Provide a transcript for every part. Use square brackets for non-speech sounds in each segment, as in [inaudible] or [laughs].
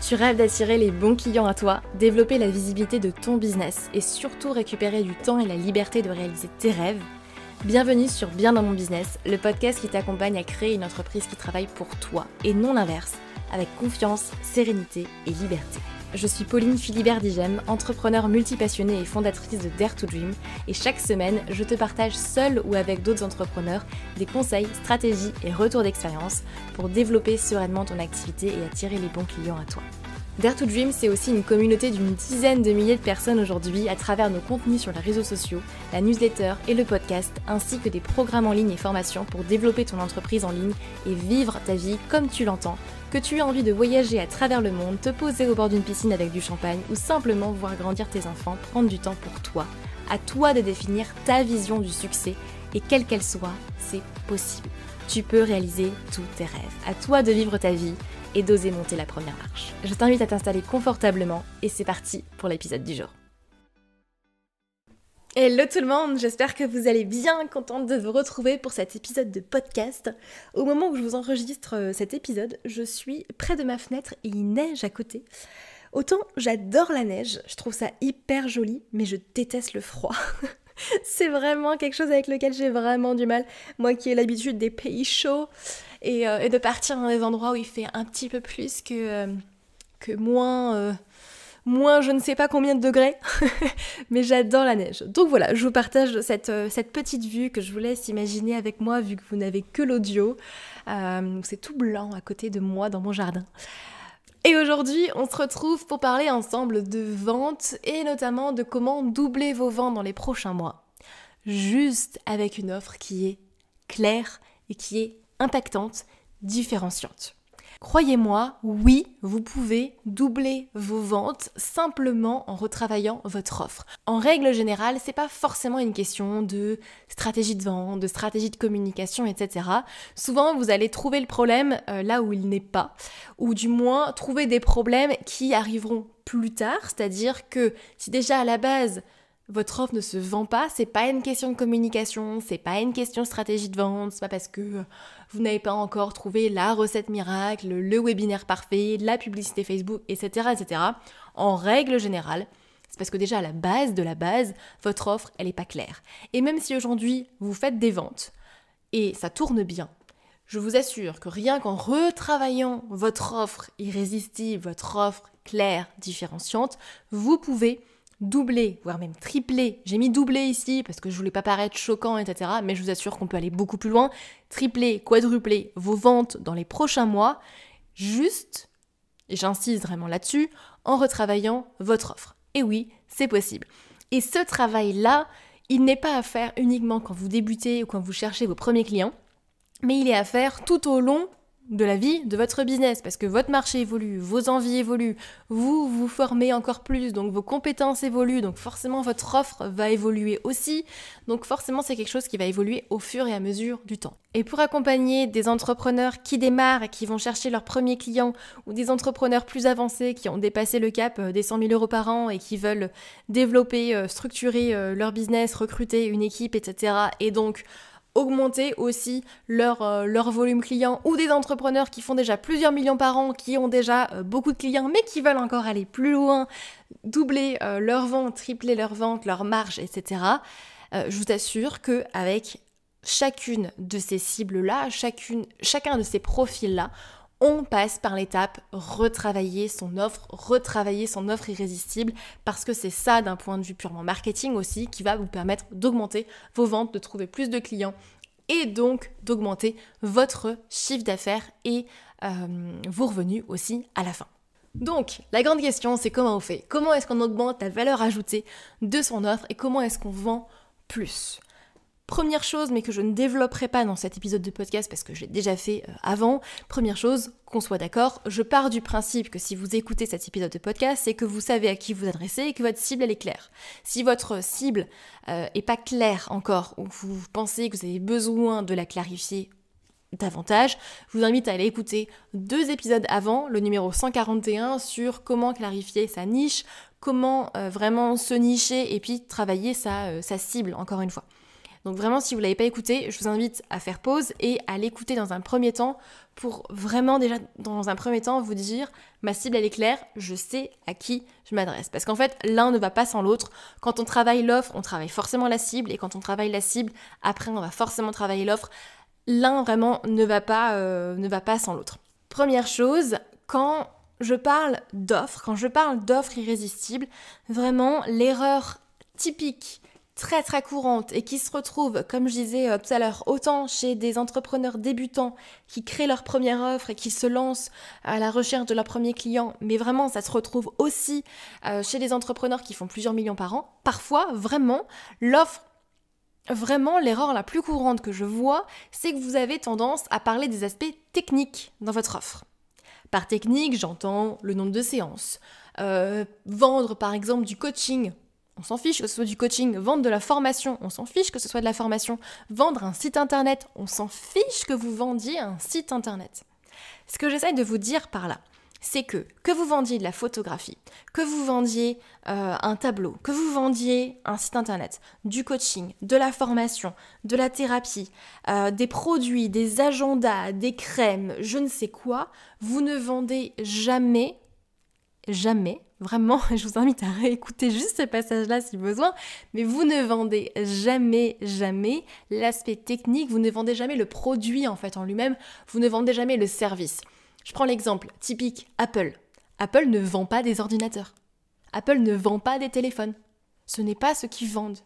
Tu rêves d'attirer les bons clients à toi, développer la visibilité de ton business et surtout récupérer du temps et la liberté de réaliser tes rêves Bienvenue sur Bien dans mon business, le podcast qui t'accompagne à créer une entreprise qui travaille pour toi et non l'inverse, avec confiance, sérénité et liberté je suis Pauline Philibert Digem, entrepreneur multipassionnée et fondatrice de Dare to Dream, et chaque semaine, je te partage seule ou avec d'autres entrepreneurs des conseils, stratégies et retours d'expérience pour développer sereinement ton activité et attirer les bons clients à toi. Dare to Dream, c'est aussi une communauté d'une dizaine de milliers de personnes aujourd'hui à travers nos contenus sur les réseaux sociaux, la newsletter et le podcast, ainsi que des programmes en ligne et formations pour développer ton entreprise en ligne et vivre ta vie comme tu l'entends que tu aies envie de voyager à travers le monde, te poser au bord d'une piscine avec du champagne ou simplement voir grandir tes enfants, prendre du temps pour toi. À toi de définir ta vision du succès et quelle qu'elle soit, c'est possible. Tu peux réaliser tous tes rêves. À toi de vivre ta vie et d'oser monter la première marche. Je t'invite à t'installer confortablement et c'est parti pour l'épisode du jour. Hello tout le monde, j'espère que vous allez bien, contente de vous retrouver pour cet épisode de podcast. Au moment où je vous enregistre euh, cet épisode, je suis près de ma fenêtre et il neige à côté. Autant j'adore la neige, je trouve ça hyper joli, mais je déteste le froid. [laughs] C'est vraiment quelque chose avec lequel j'ai vraiment du mal. Moi qui ai l'habitude des pays chauds et, euh, de partir dans des endroits où il fait un petit peu plus que, euh, que moins moins je ne sais pas combien de degrés, [laughs] mais j'adore la neige. Donc voilà, je vous partage euh, cette, petite vue que je vous laisse imaginer avec moi vu que vous n'avez que l'audio. Euh, c'est tout blanc à côté de moi dans mon jardin. Et aujourd'hui, on se retrouve pour parler ensemble de vente et notamment de comment doubler vos ventes dans les prochains mois. Juste avec une offre qui est claire et qui est impactante, différenciante. Croyez-moi, oui, vous pouvez doubler vos ventes simplement en retravaillant votre offre. En règle générale, c'est pas forcément une question de stratégie de vente, de stratégie de communication, etc. Souvent, vous allez trouver le problème euh, là où il n'est pas, ou du moins trouver des problèmes qui arriveront plus tard, c'est-à-dire que si déjà à la base votre offre ne se vend pas, c'est pas une question de communication, c'est pas une question de stratégie de vente, c'est pas parce que vous n'avez pas encore trouvé la recette miracle, le webinaire parfait, la publicité Facebook, etc., etc. En règle générale, c'est parce que déjà à la base de la base, votre offre, elle n'est pas claire. Et même si aujourd'hui vous faites des ventes et ça tourne bien, je vous assure que rien qu'en retravaillant votre offre irrésistible, votre offre claire, différenciante, vous pouvez doubler, voire même tripler, j'ai mis doubler ici parce que je voulais pas paraître choquant, etc. Mais je vous assure qu'on peut aller beaucoup plus loin, tripler, quadrupler vos ventes dans les prochains mois, juste, et j'insiste vraiment là-dessus, en retravaillant votre offre. Et oui, c'est possible. Et ce travail-là, il n'est pas à faire uniquement quand vous débutez ou quand vous cherchez vos premiers clients, mais il est à faire tout au long de la vie de votre business parce que votre marché évolue, vos envies évoluent, vous vous formez encore plus, donc vos compétences évoluent, donc forcément votre offre va évoluer aussi, donc forcément c'est quelque chose qui va évoluer au fur et à mesure du temps. Et pour accompagner des entrepreneurs qui démarrent et qui vont chercher leurs premiers clients ou des entrepreneurs plus avancés qui ont dépassé le cap euh, des 100 000 euros par an et qui veulent développer, euh, structurer euh, leur business, recruter une équipe, etc. et donc augmenter aussi leur, euh, leur volume client ou des entrepreneurs qui font déjà plusieurs millions par an, qui ont déjà euh, beaucoup de clients mais qui veulent encore aller plus loin, doubler euh, leur vente, tripler leur vente, leur marge, etc. je vous assure qu'avec chacune de ces cibles-là, chacune, chacun de ces profils-là, on passe par l'étape retravailler son offre, retravailler son offre irrésistible, parce que c'est ça d'un point de vue purement marketing aussi qui va vous permettre d'augmenter vos ventes, de trouver plus de clients et donc d'augmenter votre chiffre d'affaires et euh, vos revenus aussi à la fin. Donc, la grande question, c'est comment on fait Comment est-ce qu'on augmente la valeur ajoutée de son offre et comment est-ce qu'on vend plus Première chose, mais que je ne développerai pas dans cet épisode de podcast parce que j'ai déjà fait euh, avant, première chose, qu'on soit d'accord, je pars du principe que si vous écoutez cet épisode de podcast, c'est que vous savez à qui vous adressez et que votre cible, elle est claire. Si votre cible euh, est pas claire encore, ou vous pensez que vous avez besoin de la clarifier davantage, je vous invite à aller écouter deux épisodes avant, le numéro 141 sur comment clarifier sa niche, comment euh, vraiment se nicher et puis travailler sa cible, encore une fois. Donc vraiment, si vous ne l'avez pas écouté, je vous invite à faire pause et à l'écouter dans un premier temps pour vraiment déjà dans un premier temps vous dire ma cible elle est claire, je sais à qui je m'adresse. Parce qu'en fait, l'un ne va pas sans l'autre. Quand on travaille l'offre, on travaille forcément la cible et quand on travaille la cible, après on va forcément travailler l'offre. L'un vraiment ne va pas, euh, ne va pas sans l'autre. Première chose, quand je parle d'offres, quand je parle d'offres irrésistible, vraiment l'erreur typique très très courante et qui se retrouve, comme je disais euh, tout à l'heure, autant chez des entrepreneurs débutants qui créent leur première offre et qui se lancent à la recherche de leur premier client, mais vraiment ça se retrouve aussi euh, chez des entrepreneurs qui font plusieurs millions par an. Parfois, vraiment, l'offre Vraiment, l'erreur la plus courante que je vois, c'est que vous avez tendance à parler des aspects techniques dans votre offre. Par technique, j'entends le nombre de séances, euh, vendre par exemple du coaching on s'en fiche, que ce soit du coaching, vendre de la formation, on s'en fiche que ce soit de la formation, vendre un site internet, on s'en fiche que vous vendiez un site internet. Ce que j'essaye de vous dire par là, c'est que que vous vendiez de la photographie, que vous vendiez euh, un tableau, que vous vendiez un site internet, du coaching, de la formation, de la thérapie, euh, des produits, des agendas, des crèmes, je ne sais quoi, vous ne vendez jamais, jamais Vraiment, [laughs] je vous invite à réécouter juste ce passage-là si besoin, mais vous ne vendez jamais, jamais l'aspect technique, vous ne vendez jamais le produit en fait en lui-même, vous ne vendez jamais le service. Je prends l'exemple typique Apple. Apple ne vend pas des ordinateurs. Apple ne vend pas des téléphones. Ce n'est pas ce qu'ils vendent.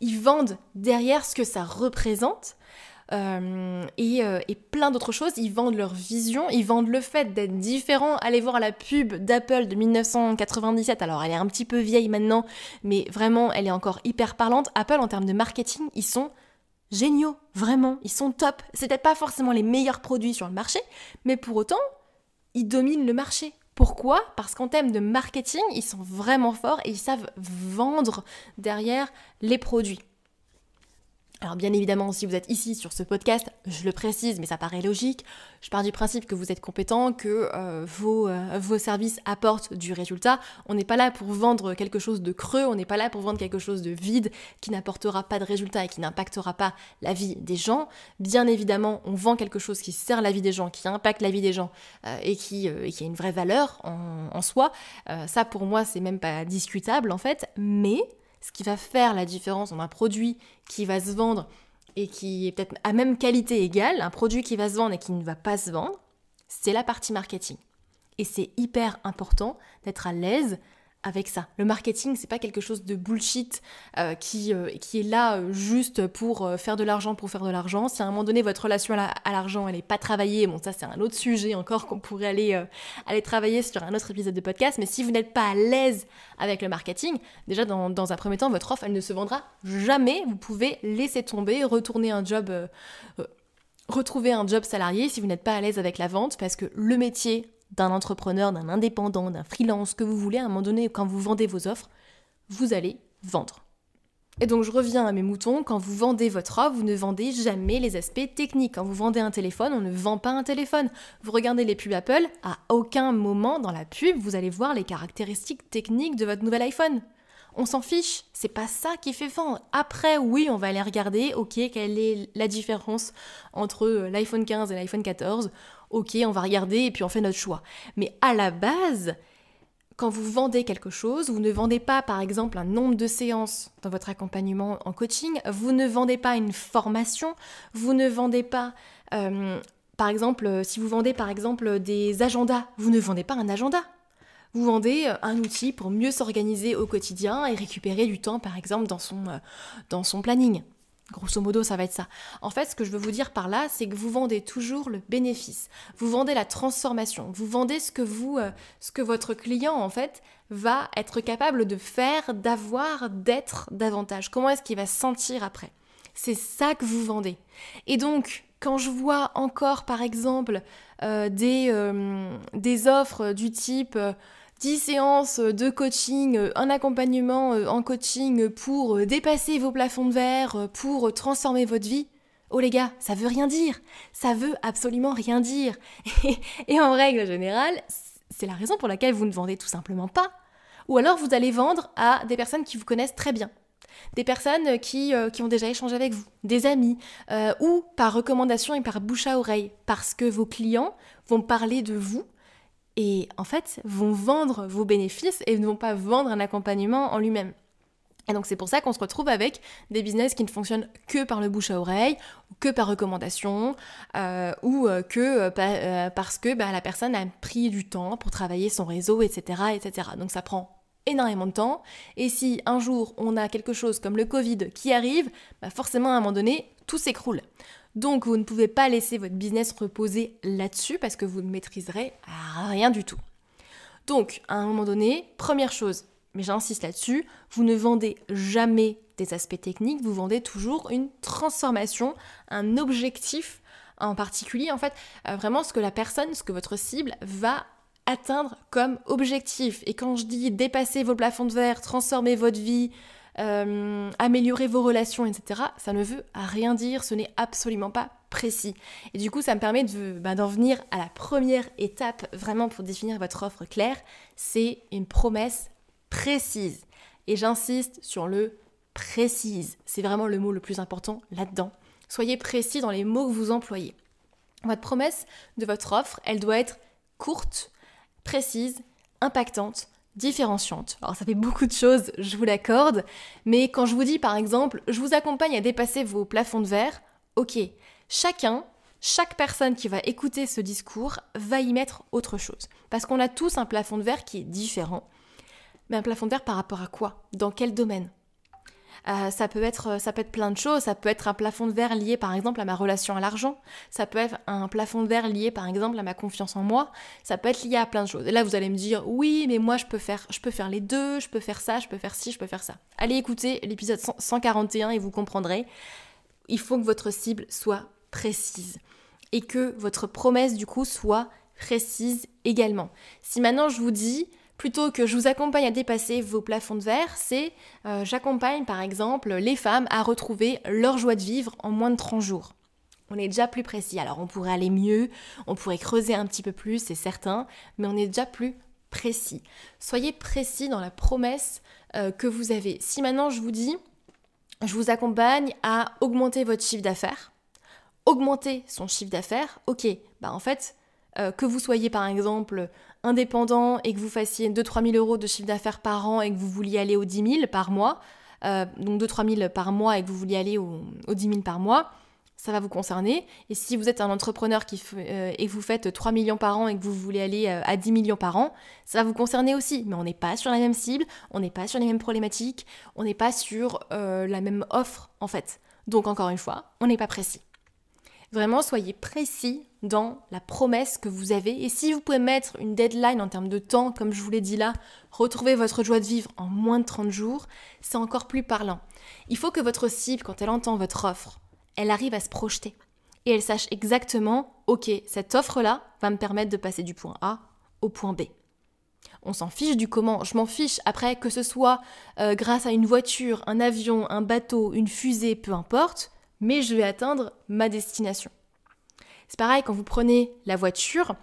Ils vendent derrière ce que ça représente, euh, euh, et, plein d'autres choses. Ils vendent leur vision, ils vendent le fait d'être différent. Allez voir la pub d'Apple de 1997. Alors elle est un petit peu vieille maintenant, mais vraiment elle est encore hyper parlante. Apple en termes de marketing, ils sont géniaux, vraiment, ils sont top. peut-être pas forcément les meilleurs produits sur le marché, mais pour autant, ils dominent le marché. Pourquoi Parce qu'en termes de marketing, ils sont vraiment forts et ils savent vendre derrière les produits. Alors bien évidemment, si vous êtes ici sur ce podcast, je le précise, mais ça paraît logique, je pars du principe que vous êtes compétent, que euh, vos, euh, vos, services apportent du résultat. On n'est pas là pour vendre quelque chose de creux, on n'est pas là pour vendre quelque chose de vide qui n'apportera pas de résultat et qui n'impactera pas la vie des gens. Bien évidemment, on vend quelque chose qui sert la vie des gens, qui impacte la vie des gens euh, et, qui, a une vraie valeur en, en soi. ça pour moi, c'est même pas discutable en fait, mais ce qui va faire la différence entre un produit qui va se vendre et qui est peut-être à même qualité égale, un produit qui va se vendre et qui ne va pas se vendre, c'est la partie marketing. Et c'est hyper important d'être à l'aise avec ça. Le marketing, c'est pas quelque chose de bullshit euh, qui, euh, qui est là euh, juste pour faire de l'argent pour faire de l'argent. Si à un moment donné votre relation à l'argent elle n'est pas travaillée, bon ça c'est un autre sujet encore qu'on pourrait aller, aller travailler sur un autre épisode de podcast, mais si vous n'êtes pas à l'aise avec le marketing, déjà dans, dans, un premier temps votre offre elle ne se vendra jamais. Vous pouvez laisser tomber, retourner un job retrouver un job salarié si vous n'êtes pas à l'aise avec la vente parce que le métier d'un entrepreneur, d'un indépendant, d'un freelance, que vous voulez, à un moment donné, quand vous vendez vos offres, vous allez vendre. Et donc je reviens à mes moutons, quand vous vendez votre offre, vous ne vendez jamais les aspects techniques. Quand vous vendez un téléphone, on ne vend pas un téléphone. Vous regardez les pubs Apple, à aucun moment dans la pub, vous allez voir les caractéristiques techniques de votre nouvel iPhone. On s'en fiche, c'est pas ça qui fait vendre. Après, oui, on va aller regarder, ok, quelle est la différence entre l'iPhone 15 et l'iPhone 14 ok, on va regarder et puis on fait notre choix. Mais à la base, quand vous vendez quelque chose, vous ne vendez pas par exemple un nombre de séances dans votre accompagnement en coaching, vous ne vendez pas une formation, vous ne vendez pas euh, par exemple, euh, si vous vendez par exemple des agendas, vous ne vendez pas un agenda. Vous vendez euh, un outil pour mieux s'organiser au quotidien et récupérer du temps par exemple dans dans son planning. Grosso modo, ça va être ça. En fait, ce que je veux vous dire par là, c'est que vous vendez toujours le bénéfice, vous vendez la transformation, vous vendez ce que vous, euh, ce que votre client en fait va être capable de faire, d'avoir, d'être davantage. Comment est-ce qu'il va se sentir après C'est ça que vous vendez. Et donc, quand je vois encore, par exemple, euh, des, euh, des offres du type 10 séances euh, de coaching, euh, un accompagnement euh, en coaching pour dépasser vos plafonds de verre, pour transformer votre vie. Oh les gars, ça veut rien dire. Ça veut absolument rien dire. [laughs] Et, en règle générale, c'est la raison pour laquelle vous ne vendez tout simplement pas. Ou alors vous allez vendre à des personnes qui vous connaissent très bien. Des personnes qui, ont déjà échangé avec vous, des amis, ou par recommandation et par bouche à oreille, parce que vos clients vont parler de vous et en fait vont vendre vos bénéfices et ne vont pas vendre un accompagnement en lui-même. Et donc c'est pour ça qu'on se retrouve avec des business qui ne fonctionnent que par le bouche à oreille, que par recommandation, euh, ou euh, que euh, parce que bah, la personne a pris du temps pour travailler son réseau, etc., etc. Donc ça prend énormément de temps. Et si un jour on a quelque chose comme le Covid qui arrive, bah, forcément à un moment donné, tout s'écroule. Donc vous ne pouvez pas laisser votre business reposer là-dessus parce que vous ne maîtriserez rien du tout. Donc à un moment donné, première chose, mais j'insiste là-dessus, vous ne vendez jamais des aspects techniques, vous vendez toujours une transformation, un objectif en particulier, en fait, euh, vraiment ce que la personne, ce que votre cible va atteindre comme objectif. Et quand je dis dépasser vos plafonds de verre, transformer votre vie, euh, améliorer vos relations, etc. Ça ne veut rien dire, ce n'est absolument pas précis. Et du coup, ça me permet bah, d'en venir à la première étape vraiment pour définir votre offre claire, c'est une promesse précise. Et j'insiste sur le précise. C'est vraiment le mot le plus important là-dedans. Soyez précis dans les mots que vous employez. Votre promesse de votre offre, elle doit être courte, précise, impactante, différenciante. Alors ça fait beaucoup de choses, je vous l'accorde, mais quand je vous dis par exemple, je vous accompagne à dépasser vos plafonds de verre, ok, chacun, chaque personne qui va écouter ce discours va y mettre autre chose. Parce qu'on a tous un plafond de verre qui est différent. Mais un plafond de verre par rapport à quoi Dans quel domaine euh, ça, peut être, ça peut être plein de choses. Ça peut être un plafond de verre lié par exemple à ma relation à l'argent. Ça peut être un plafond de verre lié par exemple à ma confiance en moi. Ça peut être lié à plein de choses. Et là, vous allez me dire oui, mais moi je peux faire, je peux faire les deux, je peux faire ça, je peux faire ci, je peux faire ça. Allez écoutez l'épisode 141 et vous comprendrez. Il faut que votre cible soit précise et que votre promesse du coup soit précise également. Si maintenant je vous dis Plutôt que je vous accompagne à dépasser vos plafonds de verre, c'est euh, j'accompagne par exemple les femmes à retrouver leur joie de vivre en moins de 30 jours. On est déjà plus précis, alors on pourrait aller mieux, on pourrait creuser un petit peu plus, c'est certain, mais on est déjà plus précis. Soyez précis dans la promesse euh, que vous avez. Si maintenant je vous dis, je vous accompagne à augmenter votre chiffre d'affaires, augmenter son chiffre d'affaires, ok, bah en fait, euh, que vous soyez par exemple indépendant et que vous fassiez 2-3 000 euros de chiffre d'affaires par an et que vous vouliez aller aux 10 000 par mois, euh, donc 2-3 par mois et que vous vouliez aller aux, dix 10 par mois, ça va vous concerner. Et si vous êtes un entrepreneur qui euh, et que vous faites 3 millions par an et que vous voulez aller euh, à 10 millions par an, ça va vous concerner aussi. Mais on n'est pas sur la même cible, on n'est pas sur les mêmes problématiques, on n'est pas sur la même offre en fait. Donc encore une fois, on n'est pas précis. Vraiment, soyez précis dans la promesse que vous avez. Et si vous pouvez mettre une deadline en termes de temps, comme je vous l'ai dit là, retrouver votre joie de vivre en moins de 30 jours, c'est encore plus parlant. Il faut que votre cible, quand elle entend votre offre, elle arrive à se projeter. Et elle sache exactement, ok, cette offre-là va me permettre de passer du point A au point B. On s'en fiche du comment, je m'en fiche. Après, que ce soit euh, grâce à une voiture, un avion, un bateau, une fusée, peu importe, mais je vais atteindre ma destination. C'est pareil quand vous prenez la voiture,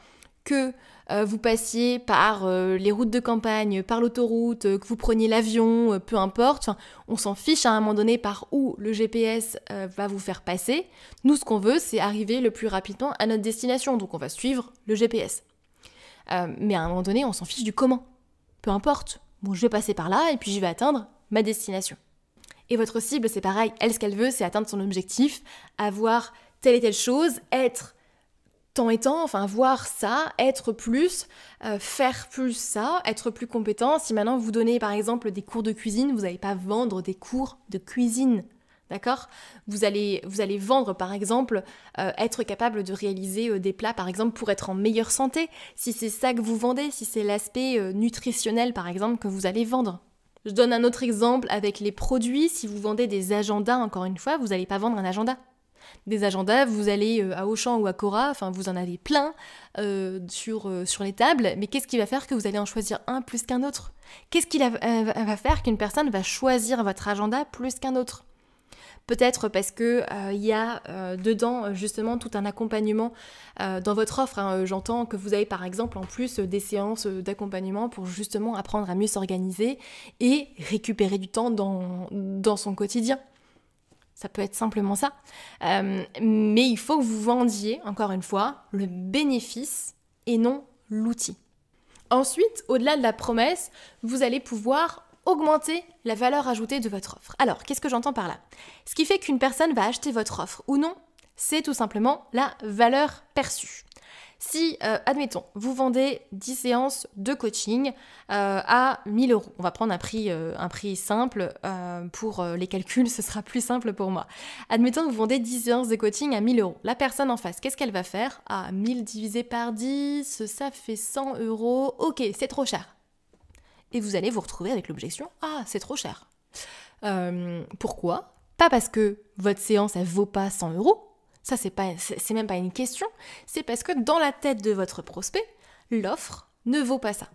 que euh, vous passiez par euh, les routes de campagne, par l'autoroute, euh, que vous preniez l'avion, peu importe, on s'en fiche hein, à un moment donné par où le GPS va vous faire passer. Nous, ce qu'on veut, c'est arriver le plus rapidement à notre destination, donc on va suivre le GPS. mais à un moment donné, on s'en fiche du comment. Peu importe. Bon, je vais passer par là et puis je vais atteindre ma destination. Et votre cible, c'est pareil, elle, ce qu'elle veut, c'est atteindre son objectif, avoir telle et telle chose, être tant et tant, enfin voir ça, être plus, euh, faire plus ça, être plus compétent. Si maintenant vous donnez par exemple des cours de cuisine, vous n'allez pas vendre des cours de cuisine. D'accord vous allez, vous allez vendre, par exemple, euh, être capable de réaliser euh, des plats, par exemple, pour être en meilleure santé, si c'est ça que vous vendez, si c'est l'aspect nutritionnel, par exemple, que vous allez vendre. Je donne un autre exemple avec les produits. Si vous vendez des agendas, encore une fois, vous n'allez pas vendre un agenda. Des agendas, vous allez euh, à Auchan ou à Cora, enfin vous en avez plein euh, sur, euh, sur les tables, mais qu'est-ce qui va faire que vous allez en choisir un plus qu'un autre Qu'est-ce qui va faire qu'une personne va choisir votre agenda plus qu'un autre Peut-être parce que euh, il y a euh, dedans euh, justement tout un accompagnement dans votre offre. Hein, j'entends que vous avez par exemple en plus des séances d'accompagnement pour justement apprendre à mieux s'organiser et récupérer du temps dans, dans son quotidien. Ça peut être simplement ça. mais il faut que vous vendiez, encore une fois, le bénéfice et non l'outil. Ensuite, au-delà de la promesse, vous allez pouvoir augmenter la valeur ajoutée de votre offre. Alors, qu'est-ce que j'entends par là Ce qui fait qu'une personne va acheter votre offre ou non, c'est tout simplement la valeur perçue. Si, euh, admettons, vous vendez 10 séances de coaching euh, à 1000 euros, on va prendre un prix, euh, simple pour les calculs, [laughs] ce sera plus simple pour moi. Admettons que vous vendez 10 séances de coaching à 1000 euros. La personne en face, qu'est-ce qu'elle va faire À ah, 1000 divisé par 10, ça fait 100 euros. Ok, c'est trop cher et vous allez vous retrouver avec l'objection Ah, c'est trop cher. Euh, pourquoi Pas parce que votre séance, elle vaut pas 100 euros. Ça, c'est, pas, c'est même pas une question. C'est parce que dans la tête de votre prospect, l'offre ne vaut pas ça.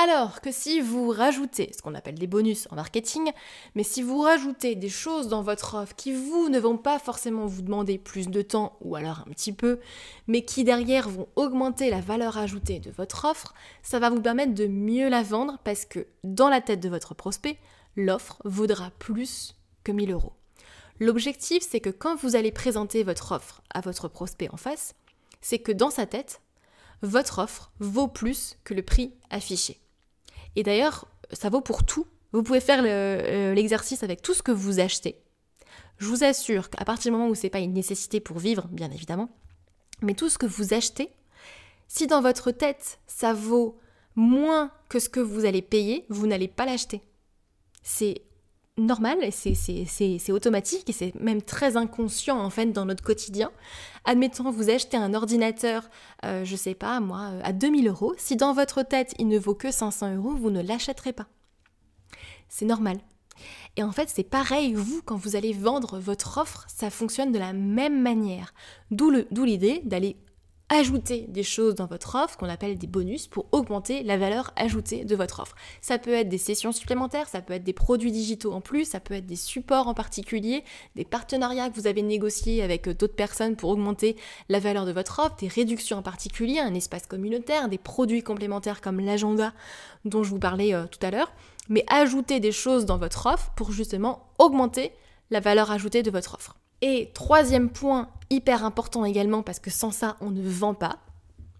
Alors que si vous rajoutez ce qu'on appelle des bonus en marketing, mais si vous rajoutez des choses dans votre offre qui vous ne vont pas forcément vous demander plus de temps ou alors un petit peu, mais qui derrière vont augmenter la valeur ajoutée de votre offre, ça va vous permettre de mieux la vendre parce que dans la tête de votre prospect, l'offre vaudra plus que 1000 euros. L'objectif, c'est que quand vous allez présenter votre offre à votre prospect en face, c'est que dans sa tête, votre offre vaut plus que le prix affiché. Et d'ailleurs, ça vaut pour tout. Vous pouvez faire euh, l'exercice avec tout ce que vous achetez. Je vous assure qu'à partir du moment où c'est pas une nécessité pour vivre, bien évidemment, mais tout ce que vous achetez, si dans votre tête ça vaut moins que ce que vous allez payer, vous n'allez pas l'acheter. C'est normal c'est automatique et c'est même très inconscient en fait dans notre quotidien. Admettons, vous achetez un ordinateur, euh, je sais pas moi, à 2000 euros. Si dans votre tête il ne vaut que 500 euros, vous ne l'achèterez pas. C'est normal. Et en fait, c'est pareil, vous, quand vous allez vendre votre offre, ça fonctionne de la même manière. D'où l'idée d'aller ajouter des choses dans votre offre, qu'on appelle des bonus, pour augmenter la valeur ajoutée de votre offre. Ça peut être des sessions supplémentaires, ça peut être des produits digitaux en plus, ça peut être des supports en particulier, des partenariats que vous avez négociés avec euh, d'autres personnes pour augmenter la valeur de votre offre, des réductions en particulier, un espace communautaire, des produits complémentaires comme l'agenda dont je vous parlais euh, tout à l'heure, mais ajouter des choses dans votre offre pour justement augmenter la valeur ajoutée de votre offre. Et troisième point, hyper important également, parce que sans ça, on ne vend pas.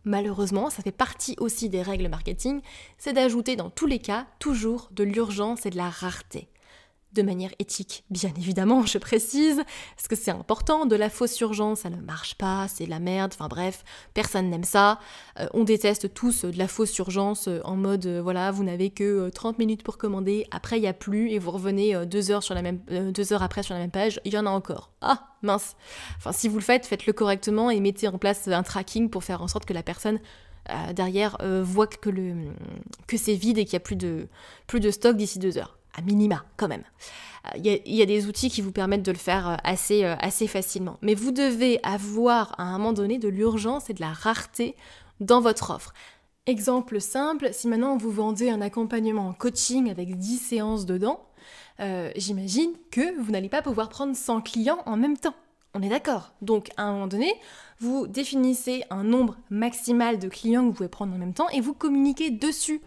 Malheureusement, ça fait partie aussi des règles marketing, c'est d'ajouter dans tous les cas toujours de l'urgence et de la rareté de manière éthique, bien évidemment, je précise, parce que c'est important, de la fausse urgence, ça ne marche pas, c'est la merde, enfin bref, personne n'aime ça, euh, on déteste tous euh, de la fausse urgence euh, en mode, voilà, vous n'avez que 30 minutes pour commander, après il n'y a plus, et vous revenez deux, heures sur la même, deux heures après sur la même page, il y en a encore. Ah, mince Enfin, si vous le faites, faites-le correctement et mettez en place un tracking pour faire en sorte que la personne derrière voit que, que c'est vide et qu'il n'y a plus de, plus de stock d'ici deux heures minima quand même. Euh, il y, a, des outils qui vous permettent de le faire euh, euh, assez, facilement. Mais vous devez avoir à un moment donné de l'urgence et de la rareté dans votre offre. Exemple simple, si maintenant vous vendez un accompagnement en coaching avec 10 séances dedans, j'imagine que vous n'allez pas pouvoir prendre 100 clients en même temps. On est d'accord. Donc à un moment donné, vous définissez un nombre maximal de clients que vous pouvez prendre en même temps et vous communiquez dessus.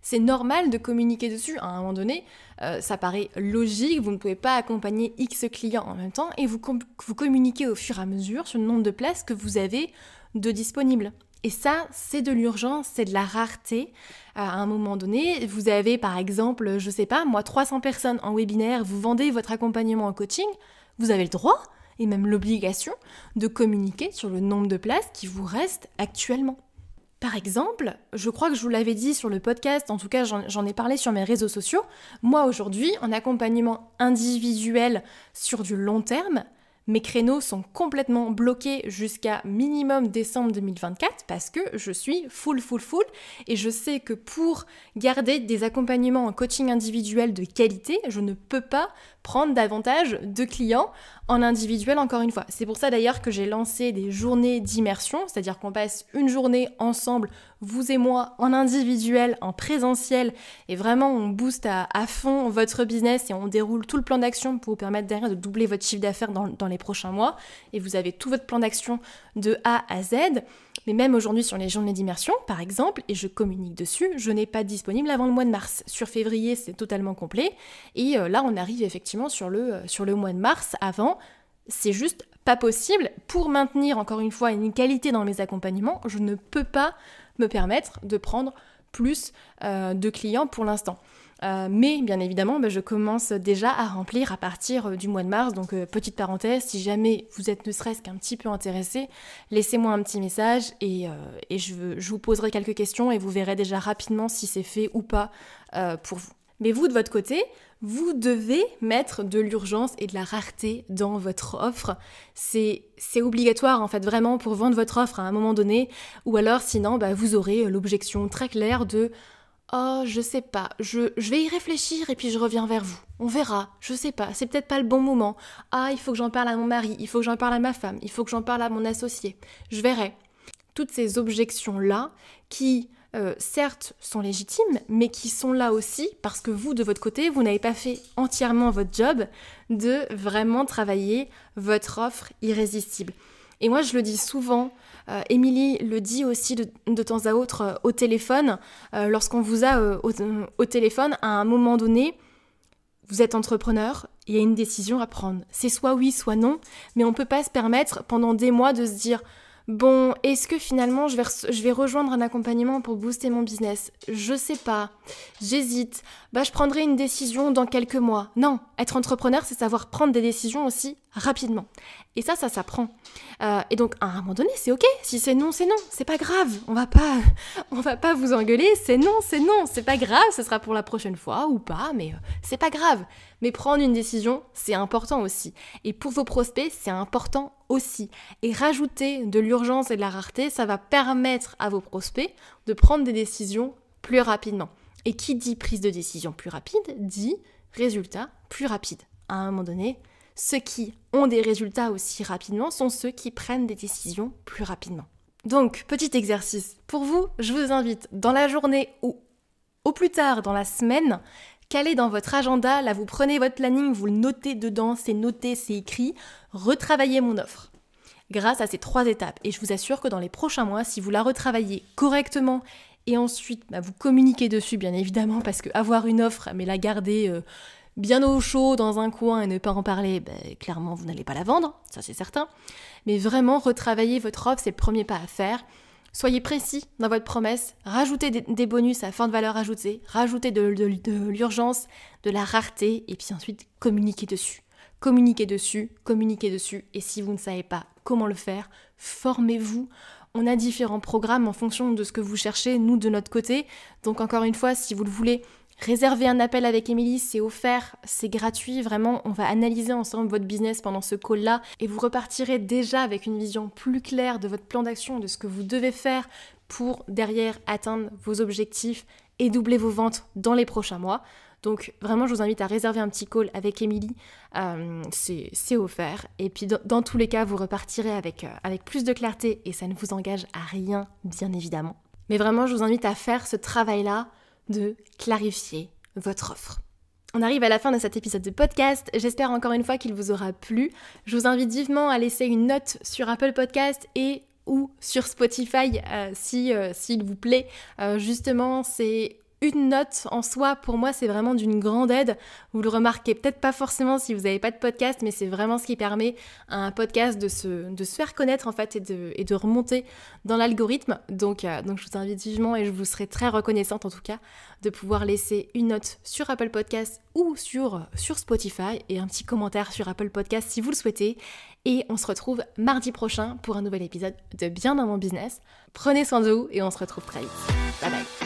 C'est normal de communiquer dessus. À un moment donné, euh, ça paraît logique, vous ne pouvez pas accompagner X clients en même temps et vous, communiquez au fur et à mesure sur le nombre de places que vous avez de disponibles. Et ça, c'est de l'urgence, c'est de la rareté. Euh, à un moment donné, vous avez par exemple, je sais pas, moi, 300 personnes en webinaire, vous vendez votre accompagnement en coaching, vous avez le droit et même l'obligation de communiquer sur le nombre de places qui vous restent actuellement. Par exemple, je crois que je vous l'avais dit sur le podcast, en tout cas j'en ai parlé sur mes réseaux sociaux, moi aujourd'hui en accompagnement individuel sur du long terme, mes créneaux sont complètement bloqués jusqu'à minimum décembre 2024 parce que je suis full, full, full. Et je sais que pour garder des accompagnements en coaching individuel de qualité, je ne peux pas prendre davantage de clients en individuel encore une fois. C'est pour ça d'ailleurs que j'ai lancé des journées d'immersion, c'est-à-dire qu'on passe une journée ensemble, vous et moi, en individuel, en présentiel, et vraiment on booste à, fond votre business et on déroule tout le plan d'action pour vous permettre derrière de doubler votre chiffre d'affaires dans les prochains mois. Et vous avez tout votre plan d'action de A à Z. Mais même aujourd'hui sur les journées d'immersion, par exemple, et je communique dessus, je n'ai pas disponible avant le mois de mars. Sur février, c'est totalement complet. Et euh, là, on arrive effectivement euh, sur le, mois de mars. Avant, c'est juste pas possible. Pour maintenir, encore une fois, une qualité dans mes accompagnements, je ne peux pas me permettre de prendre plus euh, de clients pour l'instant. Euh, mais bien évidemment, bah, je commence déjà à remplir à partir euh, du mois de mars. Donc, euh, petite parenthèse, si jamais vous êtes ne serait-ce qu'un petit peu intéressé, laissez-moi un petit message et, je, vous poserai quelques questions et vous verrez déjà rapidement si c'est fait ou pas pour vous. Mais vous, de votre côté, vous devez mettre de l'urgence et de la rareté dans votre offre. C'est obligatoire, en fait, vraiment, pour vendre votre offre à un moment donné. Ou alors, sinon, bah, vous aurez l'objection très claire de Oh, je sais pas, je, vais y réfléchir et puis je reviens vers vous. On verra, je sais pas, c'est peut-être pas le bon moment. Ah, il faut que j'en parle à mon mari, il faut que j'en parle à ma femme, il faut que j'en parle à mon associé. Je verrai. Toutes ces objections-là qui, euh, certes, sont légitimes, mais qui sont là aussi parce que vous, de votre côté, vous n'avez pas fait entièrement votre job de vraiment travailler votre offre irrésistible. Et moi, je le dis souvent euh, Émilie le dit aussi de, temps à autre euh, au téléphone. Euh, lorsqu'on vous a au, au, téléphone, à un moment donné, vous êtes entrepreneur, il y a une décision à prendre. C'est soit oui, soit non, mais on ne peut pas se permettre pendant des mois de se dire bon, est-ce que finalement je vais, rejoindre un accompagnement pour booster mon business Je sais pas, j'hésite, bah je prendrai une décision dans quelques mois. Non, être entrepreneur, c'est savoir prendre des décisions aussi rapidement. Et ça, ça s'apprend. Euh, et donc, à un moment donné, c'est ok. Si c'est non, c'est non. C'est pas grave. On va pas, [laughs] on va pas vous engueuler. C'est non, c'est non. C'est pas grave. Ce sera pour la prochaine fois ou pas, mais euh, c'est pas grave. Mais prendre une décision, c'est important aussi. Et pour vos prospects, c'est important aussi. Et rajouter de l'urgence et de la rareté, ça va permettre à vos prospects de prendre des décisions plus rapidement. Et qui dit prise de décision plus rapide, dit résultat plus rapide. À un moment donné, ceux qui ont des résultats aussi rapidement sont ceux qui prennent des décisions plus rapidement. Donc, petit exercice. Pour vous, je vous invite dans la journée ou au plus tard dans la semaine Caler dans votre agenda, là vous prenez votre planning, vous le notez dedans, c'est noté, c'est écrit, retravaillez mon offre grâce à ces trois étapes. Et je vous assure que dans les prochains mois, si vous la retravaillez correctement et ensuite bah, vous communiquez dessus, bien évidemment, parce que avoir une offre, mais la garder euh, bien au chaud dans un coin et ne pas en parler, bah, clairement vous n'allez pas la vendre, ça c'est certain. Mais vraiment retravailler votre offre, c'est le premier pas à faire. Soyez précis dans votre promesse, rajoutez des, bonus à fin de valeur ajoutée, rajoutez de l'urgence, de la rareté, et puis ensuite communiquez dessus. Communiquez dessus, communiquez dessus, et si vous ne savez pas comment le faire, formez-vous. On a différents programmes en fonction de ce que vous cherchez, nous de notre côté. Donc encore une fois, si vous le voulez, Réserver un appel avec Émilie, c'est offert, c'est gratuit, vraiment, on va analyser ensemble votre business pendant ce call-là et vous repartirez déjà avec une vision plus claire de votre plan d'action, de ce que vous devez faire pour derrière atteindre vos objectifs et doubler vos ventes dans les prochains mois. Donc vraiment, je vous invite à réserver un petit call avec Émilie, euh, c'est offert. Et puis dans, tous les cas, vous repartirez avec, euh, avec plus de clarté et ça ne vous engage à rien, bien évidemment. Mais vraiment, je vous invite à faire ce travail-là de clarifier votre offre. On arrive à la fin de cet épisode de podcast. J'espère encore une fois qu'il vous aura plu. Je vous invite vivement à laisser une note sur Apple Podcast et ou sur Spotify euh, si euh, s'il vous plaît. Euh, justement, c'est une note en soi, pour moi, c'est vraiment d'une grande aide. Vous le remarquez peut-être pas forcément si vous n'avez pas de podcast, mais c'est vraiment ce qui permet à un podcast de se, de se faire connaître en fait et de, et de remonter dans l'algorithme. Donc, euh, donc je vous invite vivement et je vous serai très reconnaissante en tout cas de pouvoir laisser une note sur Apple Podcast ou sur, sur Spotify et un petit commentaire sur Apple Podcast si vous le souhaitez. Et on se retrouve mardi prochain pour un nouvel épisode de Bien dans mon business. Prenez soin de vous et on se retrouve très vite. Bye bye